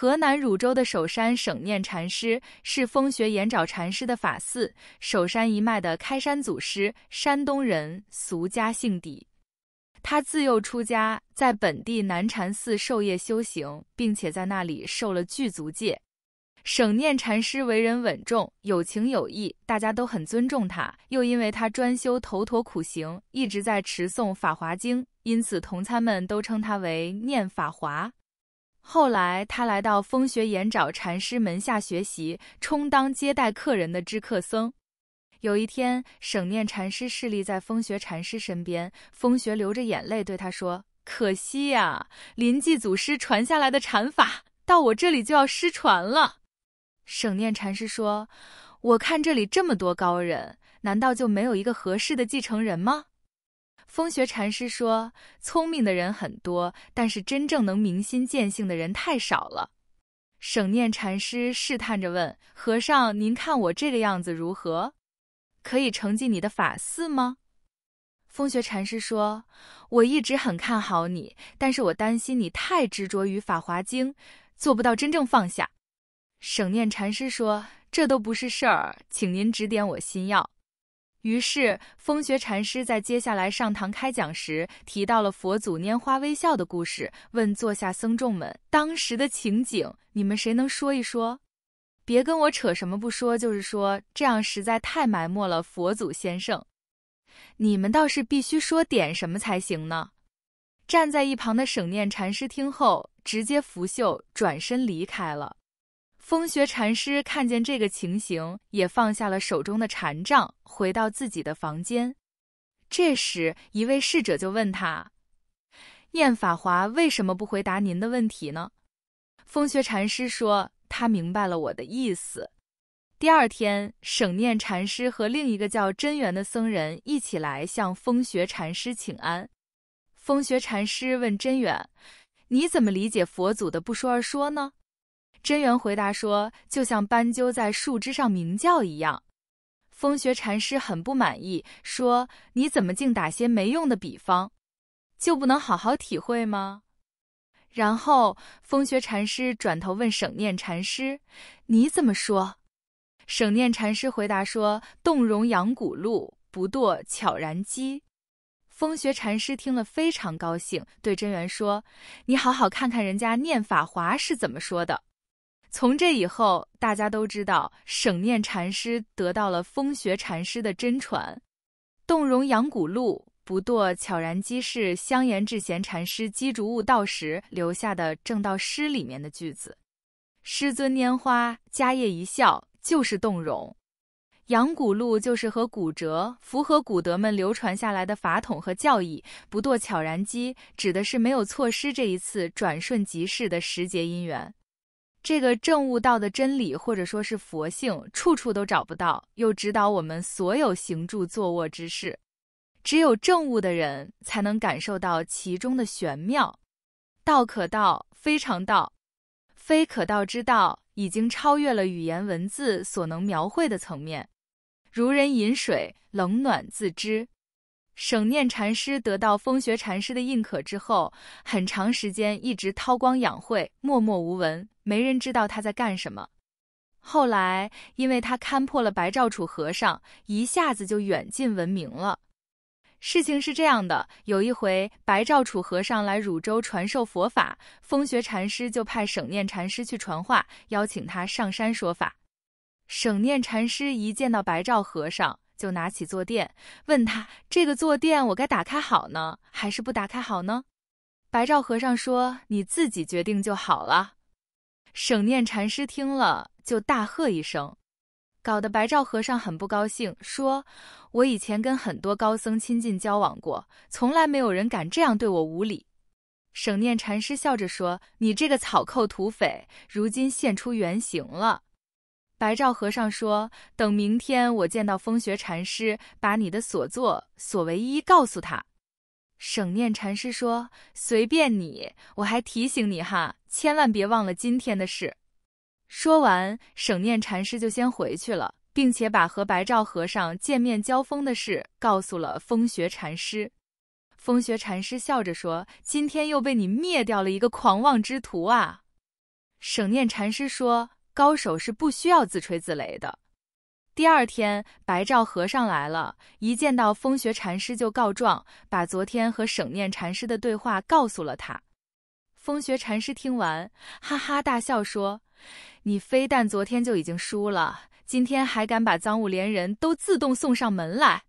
河南汝州的首山省念禅师是风学延沼禅师的法寺，首山一脉的开山祖师。山东人，俗家姓底。他自幼出家，在本地南禅寺授业修行，并且在那里受了具足戒。省念禅师为人稳重，有情有义，大家都很尊重他。又因为他专修头陀苦行，一直在持诵《法华经》，因此同参们都称他为念法华。后来，他来到风穴岩找禅师门下学习，充当接待客人的知客僧。有一天，省念禅师侍立在风穴禅师身边，风穴流着眼泪对他说：“可惜呀，临济祖师传下来的禅法到我这里就要失传了。”省念禅师说：“我看这里这么多高人，难道就没有一个合适的继承人吗？”风学禅师说：“聪明的人很多，但是真正能明心见性的人太少了。”省念禅师试探着问：“和尚，您看我这个样子如何？可以承继你的法嗣吗？”风学禅师说：“我一直很看好你，但是我担心你太执着于《法华经》，做不到真正放下。”省念禅师说：“这都不是事儿，请您指点我心要。”于是，风穴禅师在接下来上堂开讲时，提到了佛祖拈花微笑的故事，问座下僧众们当时的情景，你们谁能说一说？别跟我扯什么不说，就是说这样实在太埋没了佛祖先生。你们倒是必须说点什么才行呢。站在一旁的省念禅师听后，直接拂袖转身离开了。风学禅师看见这个情形，也放下了手中的禅杖，回到自己的房间。这时，一位侍者就问他：“念法华为什么不回答您的问题呢？”风穴禅师说：“他明白了我的意思。”第二天，省念禅师和另一个叫真源的僧人一起来向风穴禅师请安。风穴禅师问真源：“你怎么理解佛祖的不说而说呢？”真源回答说：“就像斑鸠在树枝上鸣叫一样。”风学禅师很不满意，说：“你怎么净打些没用的比方，就不能好好体会吗？”然后风学禅师转头问省念禅师：“你怎么说？”省念禅师回答说：“动容养骨露，不堕悄然机。”风学禅师听了非常高兴，对真源说：“你好好看看人家念法华是怎么说的。”从这以后，大家都知道省念禅师得到了风学禅师的真传。动容扬骨露，不堕悄然机是香严智贤禅师机竹悟道时留下的正道诗里面的句子。师尊拈花，迦叶一笑，就是动容。扬骨露就是和骨折符合古德们流传下来的法统和教义。不堕悄然机指的是没有错失这一次转瞬即逝的时节因缘。这个正悟道的真理，或者说是佛性，处处都找不到，又指导我们所有行住坐卧之事。只有正悟的人，才能感受到其中的玄妙。道可道，非常道；非可道之道，已经超越了语言文字所能描绘的层面。如人饮水，冷暖自知。省念禅师得到风学禅师的认可之后，很长时间一直韬光养晦，默默无闻，没人知道他在干什么。后来，因为他看破了白兆楚和尚，一下子就远近闻名了。事情是这样的：有一回，白兆楚和尚来汝州传授佛法，风学禅师就派省念禅师去传话，邀请他上山说法。省念禅师一见到白兆和尚。就拿起坐垫，问他：“这个坐垫我该打开好呢，还是不打开好呢？”白兆和尚说：“你自己决定就好了。”省念禅师听了，就大喝一声，搞得白兆和尚很不高兴，说：“我以前跟很多高僧亲近交往过，从来没有人敢这样对我无礼。”省念禅师笑着说：“你这个草寇土匪，如今现出原形了。”白照和尚说：“等明天我见到风穴禅师，把你的所作所为一一告诉他。”省念禅师说：“随便你。”我还提醒你哈，千万别忘了今天的事。说完，省念禅师就先回去了，并且把和白照和尚见面交锋的事告诉了风穴禅师。风穴禅师笑着说：“今天又被你灭掉了一个狂妄之徒啊！”省念禅师说。高手是不需要自吹自擂的。第二天，白照和尚来了，一见到风穴禅师就告状，把昨天和省念禅师的对话告诉了他。风穴禅师听完，哈哈大笑说：“你非但昨天就已经输了，今天还敢把赃物连人都自动送上门来。”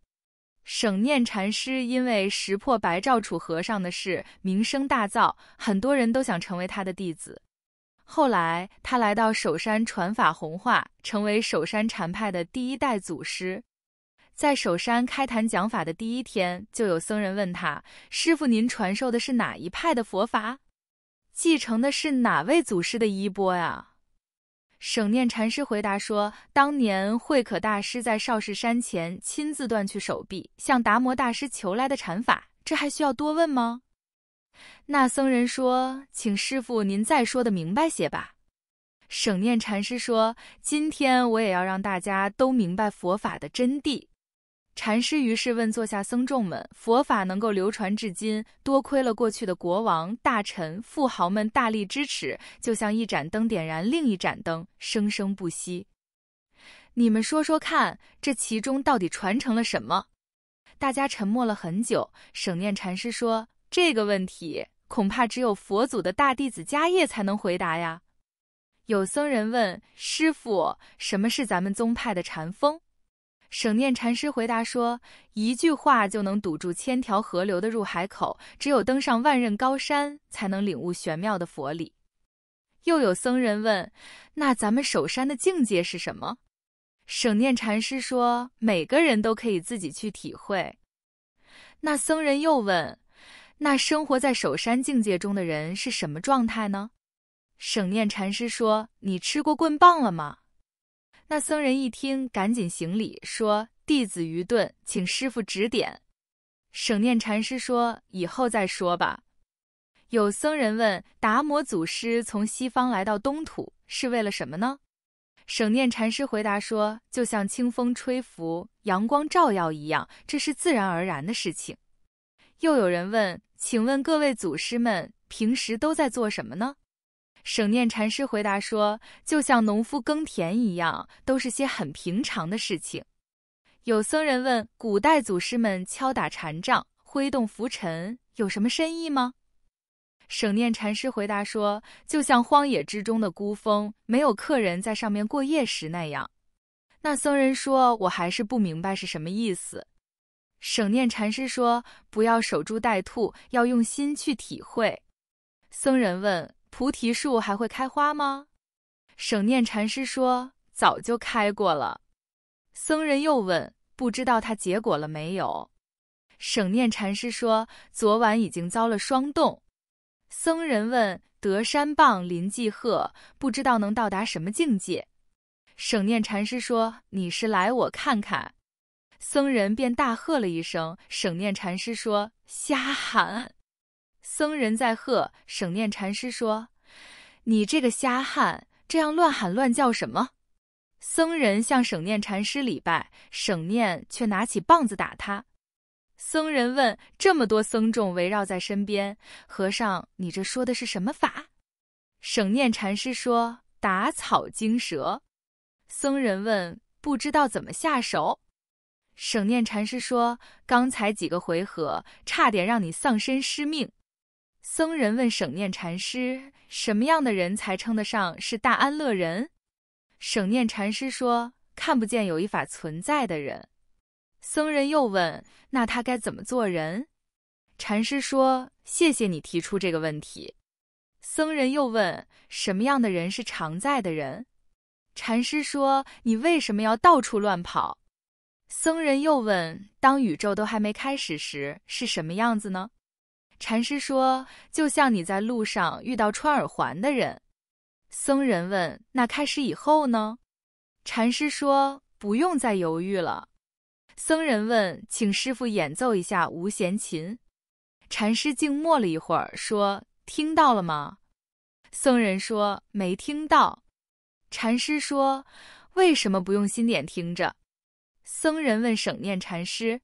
省念禅师因为识破白照楚和尚的事，名声大噪，很多人都想成为他的弟子。后来，他来到首山传法弘化，成为首山禅派的第一代祖师。在首山开坛讲法的第一天，就有僧人问他：“师傅，您传授的是哪一派的佛法？继承的是哪位祖师的衣钵呀？”省念禅师回答说：“当年慧可大师在少室山前亲自断去手臂，向达摩大师求来的禅法，这还需要多问吗？”那僧人说：“请师傅您再说的明白些吧。”省念禅师说：“今天我也要让大家都明白佛法的真谛。”禅师于是问坐下僧众们：“佛法能够流传至今，多亏了过去的国王、大臣、富豪们大力支持，就像一盏灯点燃另一盏灯，生生不息。你们说说看，这其中到底传承了什么？”大家沉默了很久。省念禅师说。这个问题恐怕只有佛祖的大弟子迦叶才能回答呀。有僧人问师傅：“什么是咱们宗派的禅风？”省念禅师回答说：“一句话就能堵住千条河流的入海口，只有登上万仞高山，才能领悟玄妙的佛理。”又有僧人问：“那咱们守山的境界是什么？”省念禅师说：“每个人都可以自己去体会。”那僧人又问。那生活在守山境界中的人是什么状态呢？省念禅师说：“你吃过棍棒了吗？”那僧人一听，赶紧行礼说：“弟子愚钝，请师傅指点。”省念禅师说：“以后再说吧。”有僧人问：“达摩祖师从西方来到东土是为了什么呢？”省念禅师回答说：“就像清风吹拂、阳光照耀一样，这是自然而然的事情。”又有人问。请问各位祖师们平时都在做什么呢？省念禅师回答说：“就像农夫耕田一样，都是些很平常的事情。”有僧人问：“古代祖师们敲打禅杖、挥动拂尘，有什么深意吗？”省念禅师回答说：“就像荒野之中的孤峰，没有客人在上面过夜时那样。”那僧人说：“我还是不明白是什么意思。”省念禅师说：“不要守株待兔，要用心去体会。”僧人问：“菩提树还会开花吗？”省念禅师说：“早就开过了。”僧人又问：“不知道它结果了没有？”省念禅师说：“昨晚已经遭了霜冻。”僧人问：“德山棒，林继鹤，不知道能到达什么境界？”省念禅师说：“你是来我看看。”僧人便大喝了一声，省念禅师说：“瞎喊！”僧人在喝，省念禅师说：“你这个瞎汉，这样乱喊乱叫什么？”僧人向省念禅师礼拜，省念却拿起棒子打他。僧人问：“这么多僧众围绕在身边，和尚，你这说的是什么法？”省念禅师说：“打草惊蛇。”僧人问：“不知道怎么下手？”省念禅师说：“刚才几个回合，差点让你丧身失命。”僧人问省念禅师：“什么样的人才称得上是大安乐人？”省念禅师说：“看不见有一法存在的人。”僧人又问：“那他该怎么做人？”禅师说：“谢谢你提出这个问题。”僧人又问：“什么样的人是常在的人？”禅师说：“你为什么要到处乱跑？”僧人又问：“当宇宙都还没开始时，是什么样子呢？”禅师说：“就像你在路上遇到穿耳环的人。”僧人问：“那开始以后呢？”禅师说：“不用再犹豫了。”僧人问：“请师傅演奏一下无弦琴。”禅师静默了一会儿，说：“听到了吗？”僧人说：“没听到。”禅师说：“为什么不用心点听着？”僧人问省念禅师：“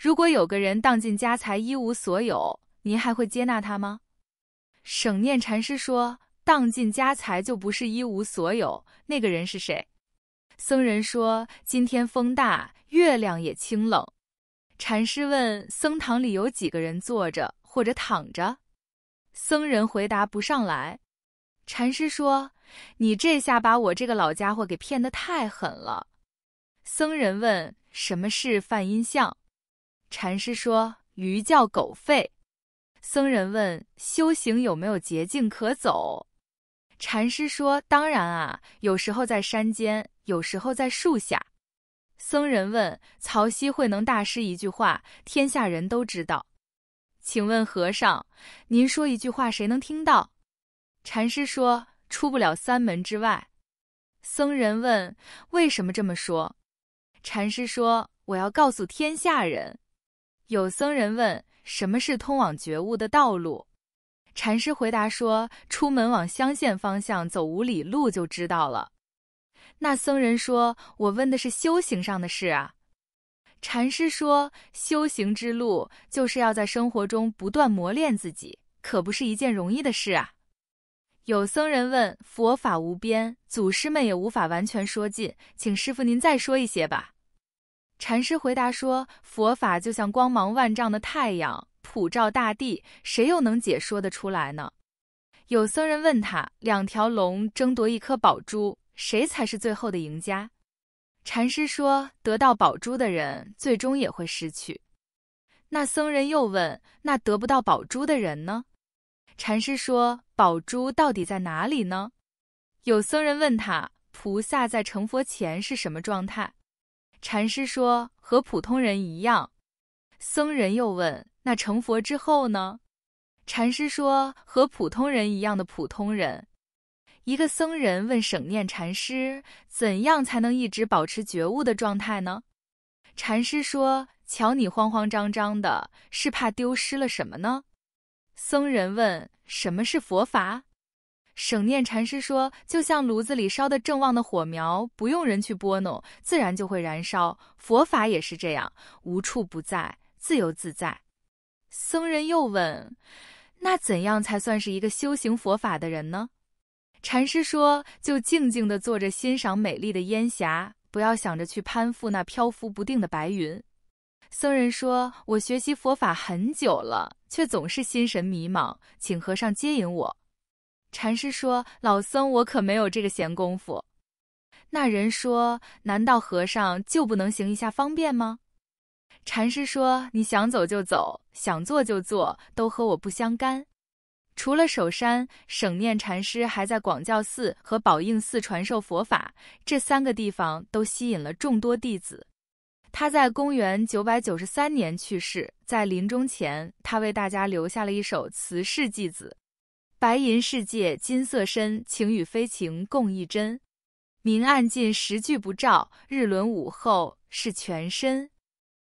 如果有个人荡尽家财，一无所有，您还会接纳他吗？”省念禅师说：“荡尽家财就不是一无所有。”那个人是谁？僧人说：“今天风大，月亮也清冷。”禅师问：“僧堂里有几个人坐着或者躺着？”僧人回答不上来。禅师说：“你这下把我这个老家伙给骗得太狠了。”僧人问：“什么是梵音相？”禅师说：“鱼叫狗吠。”僧人问：“修行有没有捷径可走？”禅师说：“当然啊，有时候在山间，有时候在树下。”僧人问：“曹溪慧能大师一句话，天下人都知道，请问和尚，您说一句话，谁能听到？”禅师说：“出不了三门之外。”僧人问：“为什么这么说？”禅师说：“我要告诉天下人。”有僧人问：“什么是通往觉悟的道路？”禅师回答说：“出门往湘县方向走五里路就知道了。”那僧人说：“我问的是修行上的事啊。”禅师说：“修行之路就是要在生活中不断磨练自己，可不是一件容易的事啊。”有僧人问：“佛法无边，祖师们也无法完全说尽，请师傅您再说一些吧。”禅师回答说：“佛法就像光芒万丈的太阳，普照大地，谁又能解说得出来呢？”有僧人问他：“两条龙争夺一颗宝珠，谁才是最后的赢家？”禅师说：“得到宝珠的人，最终也会失去。”那僧人又问：“那得不到宝珠的人呢？”禅师说：“宝珠到底在哪里呢？”有僧人问他：“菩萨在成佛前是什么状态？”禅师说：“和普通人一样。”僧人又问：“那成佛之后呢？”禅师说：“和普通人一样的普通人。”一个僧人问省念禅师：“怎样才能一直保持觉悟的状态呢？”禅师说：“瞧你慌慌张张的，是怕丢失了什么呢？”僧人问：“什么是佛法？”省念禅师说：“就像炉子里烧的正旺的火苗，不用人去拨弄，自然就会燃烧。佛法也是这样，无处不在，自由自在。”僧人又问：“那怎样才算是一个修行佛法的人呢？”禅师说：“就静静地坐着，欣赏美丽的烟霞，不要想着去攀附那漂浮不定的白云。”僧人说：“我学习佛法很久了，却总是心神迷茫，请和尚接引我。”禅师说：“老僧，我可没有这个闲工夫。”那人说：“难道和尚就不能行一下方便吗？”禅师说：“你想走就走，想坐就坐，都和我不相干。除了守山，省念禅师还在广教寺和宝应寺传授佛法，这三个地方都吸引了众多弟子。他在公元九百九十三年去世，在临终前，他为大家留下了一首辞世偈子。”白银世界金色身，情与非情共一真。明暗尽时俱不照，日轮午后是全身。